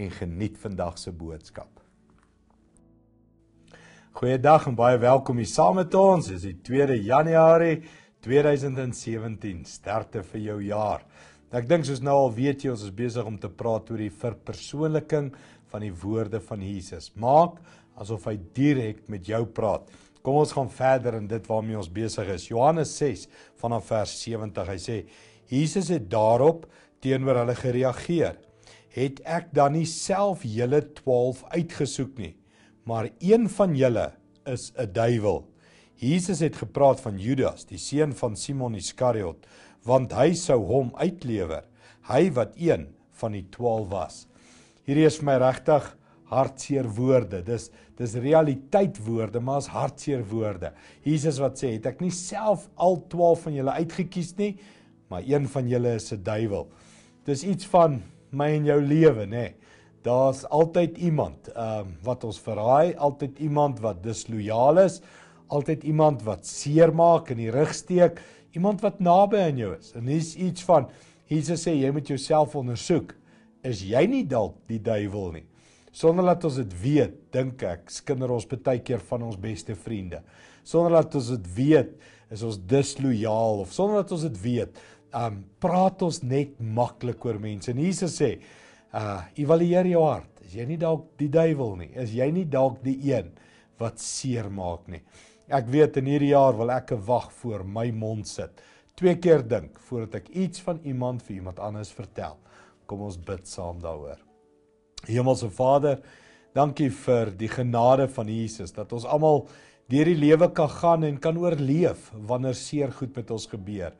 en geniet vandag se boodskap. Goeiedag en baie welkom hier saam met ons. Dis die 2de Januarie 2017. Sterkte vir jou jaar. Ek dink soos nou al weet jy ons is besig om te praat oor die verpersoonliking van die woorde van Jesus. Maak asof hy direk met jou praat. Kom ons gaan verder in dit waarmee ons besig is. Johannes 6 vanaf vers 70. Hy sê: Jesus het daarop teenoor hulle gereageer het ek dan nie self julle 12 uitgesoek nie, maar een van julle is 'n duiwel. Jesus het gepraat van Judas, die seun van Simon Iskariot, want hy sou hom uitlewer, hy wat een van die 12 was. Hierdie is my regtig hartseer woorde. Dis dis realiteit woorde, maar as hartseer woorde. Jesus wat sê, "Het ek nie self al 12 van julle uitget kies nie, maar een van julle is 'n duiwel." Dis iets van my en jou lewe, nê. Nee. Daar's altyd iemand ehm uh, wat ons verraai, altyd iemand wat dislojaal is, altyd iemand wat seermaak en die rug steek, iemand wat naby aan jou is. En dis iets van Jesus sê jy moet jouself ondersoek. Is jy nie dalk die duiwel nie? Sonder dat ons dit weet, dink ek, skinder ons baie keer van ons beste vriende. Sonder dat ons dit weet, is ons dislojaal of sonder dat ons dit weet, um praat ons net maklik oor mense. En Jesus sê, uh evalueer jou hart. Is jy nie dalk die duiwel nie? Is jy nie dalk die een wat seermaak nie? Ek weet in hierdie jaar wil ek 'n wag voor my mond sit. Twee keer dink voordat ek iets van iemand vir iemand anders vertel. Kom ons bid saam daaroor. Hemelse Vader, dankie vir die genade van Jesus dat ons almal deur die lewe kan gaan en kan oorleef wanneer seer goed met ons gebeur.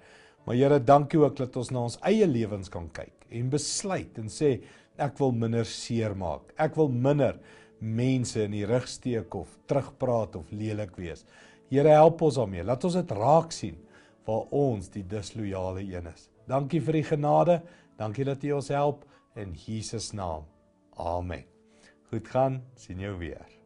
Maar Here, dankie ook dat ons na ons eie lewens kan kyk en besluit en sê ek wil minder seer maak. Ek wil minder mense in die rug steek of terugpraat of lelik wees. Here, help ons daarmee. Laat ons dit raak sien waar ons die dislojale een is. Dankie vir die genade. Dankie dat U ons help in Jesus naam. Amen. Goed gaan, sien jou weer.